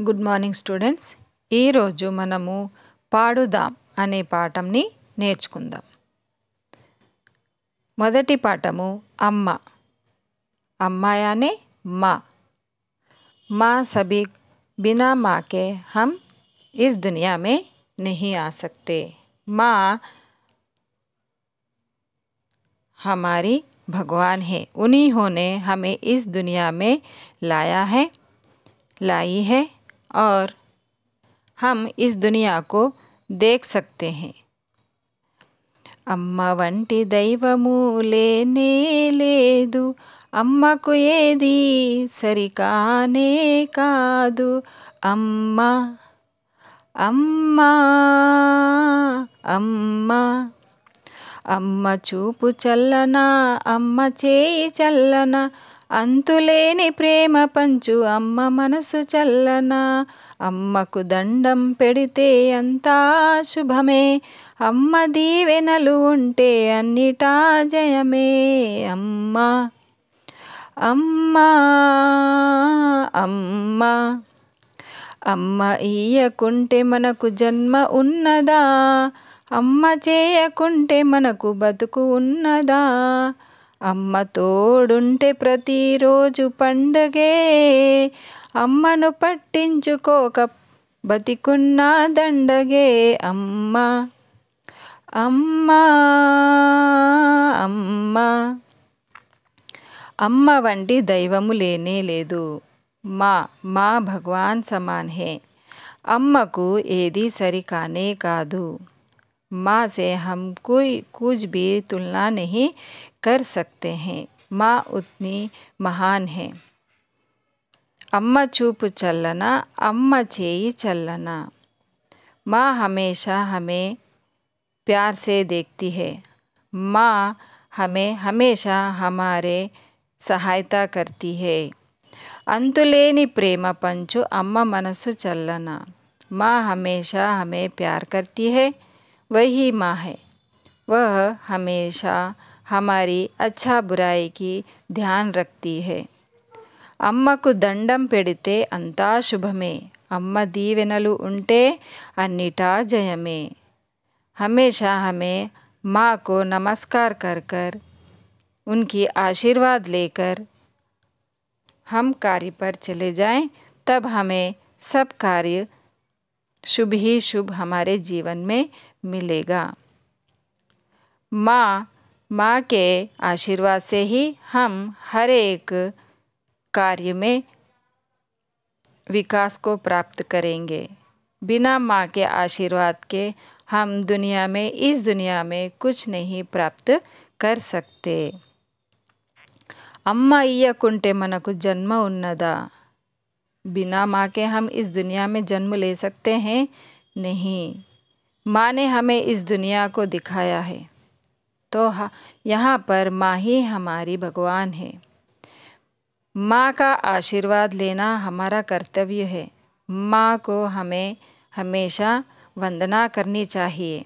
good morning students मन पाड़दा अने पाठनी ने मोदी पाठम अम्म अम्मायाने मा मा सभी बिना मा के हम इस दुनिया में नहीं आ सकते मा हमारी भगवान है उन्हीं ने हमें इस दुनिया में लाया है लाई है और हम इस दुनिया को देख सकते हैं అమ్మ వంటి దైవము లేనే లేదు అమ్మకు ఏది సరికానే కాదు అమ్మ అమ్మ అమ్మ అమ్మ చూపు చల్లన అమ్మ చేయి చల్లన అంతులేని ప్రేమ పంచు అమ్మ మనసు చల్లనా అమ్మకు దండం పెడితే అంతా శుభమే అమ్మ దీవెనలు ఉంటే అన్నిటా జయమే అమ్మ అమ్మ అమ్మ అమ్మ ఇయ్యకుంటే మనకు జన్మ ఉన్నదా అమ్మ చేయకుంటే మనకు బతుకు ఉన్నదా అమ్మ తోడుంటే ప్రతిరోజు పండగే అమ్మను పట్టించుకోక బతికున్నా దండగే అమ్మ అమ్మ అమ్మ అమ్మ వంటి దైవము లేనే లేదు మా మా భగవాన్ సమాన్ హే అమ్మకు ఏది సరికానే కాదు माँ से हम कोई कुछ भी तुलना नहीं कर सकते हैं माँ उतनी महान है अम्मा चुप चलना अम्मा चेई चलना माँ हमेशा हमें प्यार से देखती है माँ हमें हमेशा हमारे सहायता करती है अंतुलेनी प्रेम पंचो अम्मा मनसु चलना माँ हमेशा हमें प्यार करती है वही माँ है वह हमेशा हमारी अच्छा बुराई की ध्यान रखती है అమ్మకు దండం పెడితే అంతా శుభమే అమ్మ దీవెనలు ఉంటే जय में हमेशा हमें माँ को नमस्कार कर कर उनकी आशीर्वाद लेकर हम कार्य पर चले जाएं तब हमें सब कार्य शुभ ही शुभ हमारे जीवन में मिलेगा माँ माँ के आशीर्वाद से ही हम हर एक कार्य में विकास को प्राप्त करेंगे बिना माँ के आशीर्वाद के हम दुनिया में इस दुनिया में कुछ नहीं प्राप्त कर सकते अम्मा कुंटे मन को जन्म उन्नदा बिना माँ के हम इस दुनिया में जन्म ले सकते हैं नहीं माँ ने हमें इस दुनिया को दिखाया है तो यहाँ पर माँ ही हमारी भगवान है माँ का आशीर्वाद लेना हमारा कर्तव्य है माँ को हमें हमेशा वंदना करनी चाहिए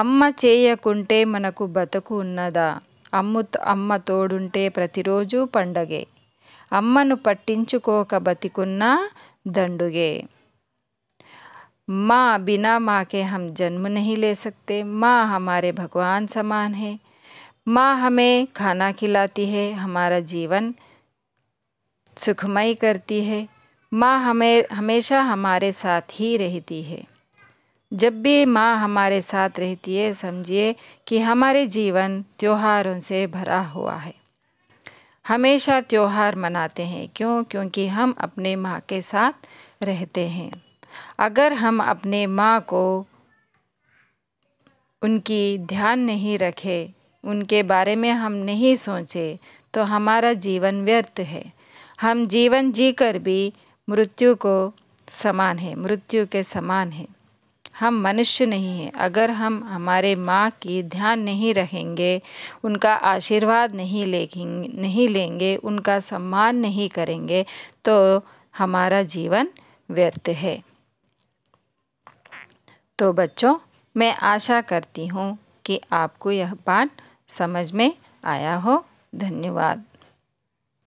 अम्म चेयकुंटे मन को बतकु उन्नदा अम्म अम्म तोड़े प्रतिरोजू पंडगे अम्म पट्टुक बतिकुना दंडगे माँ बिना माँ के हम जन्म नहीं ले सकते माँ हमारे भगवान समान है माँ हमें खाना खिलाती है हमारा जीवन सुखमय करती है माँ हमें हमेशा हमारे साथ ही रहती है जब भी माँ हमारे साथ रहती है समझिए कि हमारे जीवन त्योहारों से भरा हुआ है हमेशा त्यौहार मनाते हैं क्यों क्योंकि हम अपने माँ के साथ रहते हैं अगर हम अपने माँ को उनकी ध्यान नहीं रखे उनके बारे में हम नहीं सोचे तो हमारा जीवन व्यर्थ है हम जीवन जीकर भी मृत्यु को समान है मृत्यु के समान है हम मनुष्य नहीं हैं अगर हम हमारे माँ की ध्यान नहीं रखेंगे उनका आशीर्वाद नहीं लेंगे नहीं लेंगे उनका सम्मान नहीं करेंगे तो हमारा जीवन व्यर्थ है तो बच्चों मैं आशा करती हूँ कि आपको यह पाठ समझ में आया हो धन्यवाद